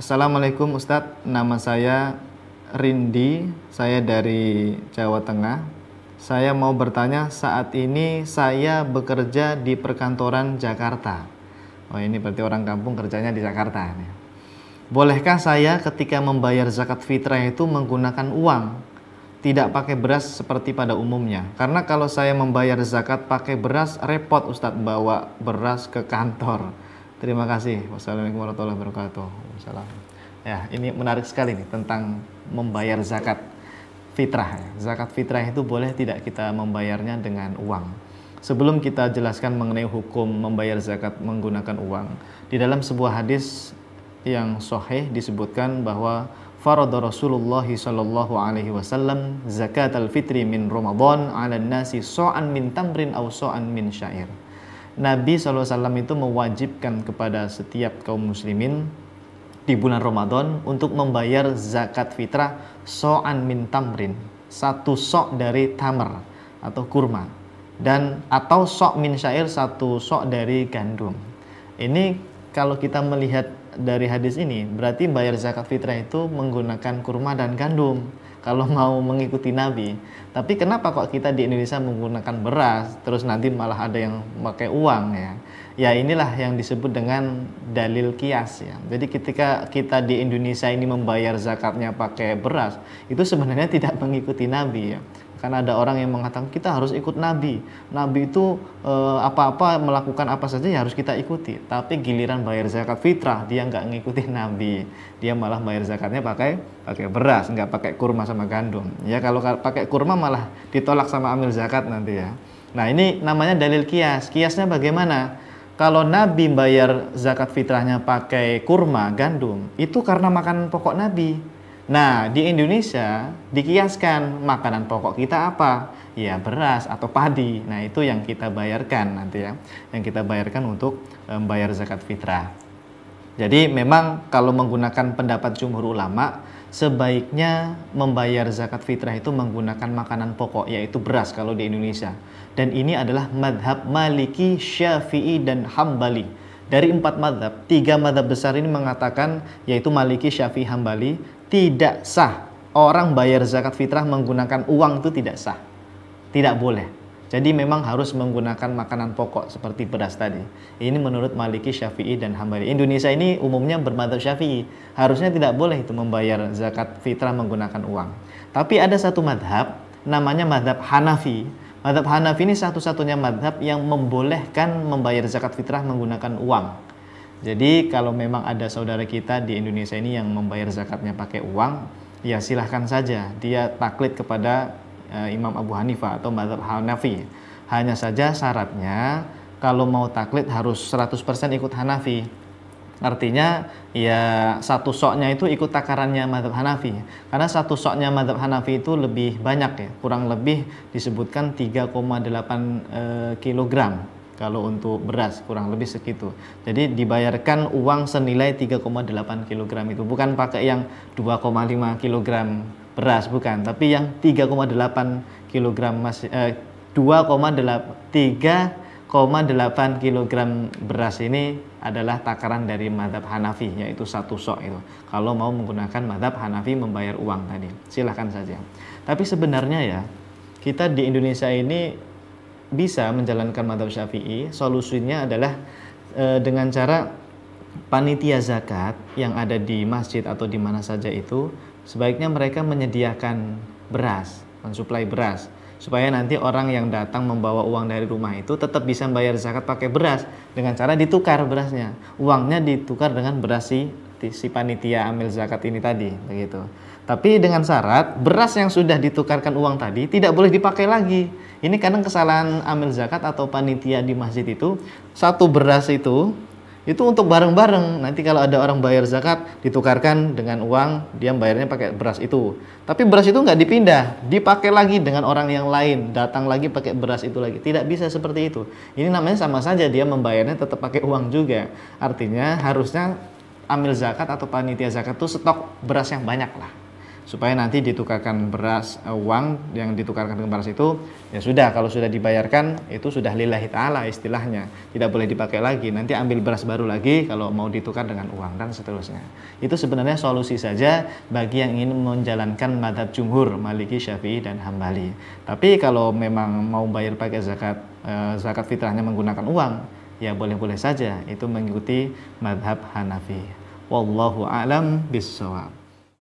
Assalamualaikum Ustadz, nama saya Rindi, saya dari Jawa Tengah. Saya mau bertanya, saat ini saya bekerja di perkantoran Jakarta. Oh ini berarti orang kampung kerjanya di Jakarta. Bolehkah saya ketika membayar zakat fitrah itu menggunakan uang? Tidak pakai beras seperti pada umumnya. Karena kalau saya membayar zakat pakai beras, repot Ustadz bawa beras ke kantor Terima kasih. Wassalamualaikum warahmatullahi wabarakatuh. Ya, ini menarik sekali nih tentang membayar zakat fitrah. Ya. Zakat fitrah itu boleh tidak kita membayarnya dengan uang. Sebelum kita jelaskan mengenai hukum membayar zakat menggunakan uang, di dalam sebuah hadis yang sahih disebutkan bahwa Farad Rasulullah sallallahu alaihi wasallam zakat al-fitri min Ramadan 'ala nasi so'an min tamrin aw so'an min syair. Nabi SAW itu mewajibkan kepada setiap kaum muslimin di bulan Ramadan untuk membayar zakat fitrah so'an min tamrin satu sok dari tamar atau kurma dan atau sok min syair satu sok dari gandum ini kalau kita melihat dari hadis ini berarti bayar zakat fitrah itu menggunakan kurma dan gandum kalau mau mengikuti Nabi. Tapi kenapa kok kita di Indonesia menggunakan beras, terus nanti malah ada yang pakai uang ya? Ya inilah yang disebut dengan dalil kias ya. Jadi ketika kita di Indonesia ini membayar zakatnya pakai beras, itu sebenarnya tidak mengikuti Nabi ya. Karena ada orang yang mengatakan kita harus ikut Nabi. Nabi itu eh, apa-apa e, melakukan apa saja ya harus kita ikuti. Tapi giliran bayar zakat fitrah dia nggak ngikutin Nabi. Dia malah bayar zakatnya pakai pakai beras, nggak pakai kurma sama gandum. Ya kalau pakai kurma malah ditolak sama amil zakat nanti ya. Nah ini namanya dalil kias. Kiasnya bagaimana? Kalau Nabi bayar zakat fitrahnya pakai kurma, gandum, itu karena makan pokok Nabi Nah, di Indonesia dikiaskan makanan pokok kita apa? Ya, beras atau padi. Nah, itu yang kita bayarkan nanti ya. Yang kita bayarkan untuk eh, membayar zakat fitrah. Jadi, memang kalau menggunakan pendapat jumhur ulama, sebaiknya membayar zakat fitrah itu menggunakan makanan pokok yaitu beras kalau di Indonesia. Dan ini adalah madhab Maliki, Syafi'i dan Hambali dari empat madhab, tiga madhab besar ini mengatakan yaitu Maliki, Syafi'i, Hambali tidak sah orang bayar zakat fitrah menggunakan uang itu tidak sah. Tidak boleh. Jadi memang harus menggunakan makanan pokok seperti beras tadi. Ini menurut Maliki, Syafi'i, dan Hambali. Indonesia ini umumnya bermadhab Syafi'i. Harusnya tidak boleh itu membayar zakat fitrah menggunakan uang. Tapi ada satu madhab, namanya madhab Hanafi. Madhab Hanafi ini satu-satunya madhab yang membolehkan membayar zakat fitrah menggunakan uang. Jadi kalau memang ada saudara kita di Indonesia ini yang membayar zakatnya pakai uang, ya silahkan saja dia taklid kepada uh, Imam Abu Hanifah atau Madhab Hanafi. Hanya saja syaratnya kalau mau taklid harus 100% ikut Hanafi. Artinya ya satu soknya itu ikut takarannya Madhab Hanafi. Karena satu soknya Madhab Hanafi itu lebih banyak ya, kurang lebih disebutkan 3,8 uh, eh, kilogram kalau untuk beras kurang lebih segitu. Jadi dibayarkan uang senilai 3,8 kg itu bukan pakai yang 2,5 kg beras bukan, tapi yang 3,8 kg masih eh, 2,8 3,8 kg beras ini adalah takaran dari madhab Hanafi yaitu satu sok itu kalau mau menggunakan madhab Hanafi membayar uang tadi silahkan saja tapi sebenarnya ya kita di Indonesia ini bisa menjalankan madhab syafi'i, solusinya adalah e, dengan cara panitia zakat yang ada di masjid atau di mana saja itu, sebaiknya mereka menyediakan beras, mensuplai beras supaya nanti orang yang datang membawa uang dari rumah itu tetap bisa bayar zakat pakai beras dengan cara ditukar berasnya uangnya ditukar dengan beras si, si panitia amil zakat ini tadi begitu tapi dengan syarat beras yang sudah ditukarkan uang tadi tidak boleh dipakai lagi. Ini kadang kesalahan amil zakat atau panitia di masjid itu satu beras itu itu untuk bareng-bareng. Nanti kalau ada orang bayar zakat ditukarkan dengan uang dia bayarnya pakai beras itu. Tapi beras itu nggak dipindah, dipakai lagi dengan orang yang lain, datang lagi pakai beras itu lagi. Tidak bisa seperti itu. Ini namanya sama saja dia membayarnya tetap pakai uang juga. Artinya harusnya amil zakat atau panitia zakat itu stok beras yang banyak lah supaya nanti ditukarkan beras eh, uang yang ditukarkan dengan beras itu ya sudah kalau sudah dibayarkan itu sudah lillahi taala istilahnya tidak boleh dipakai lagi nanti ambil beras baru lagi kalau mau ditukar dengan uang dan seterusnya itu sebenarnya solusi saja bagi yang ingin menjalankan madhab jumhur maliki syafi'i dan hambali tapi kalau memang mau bayar pakai zakat eh, zakat fitrahnya menggunakan uang ya boleh-boleh saja itu mengikuti madhab Hanafi. Wallahu alam bisawab.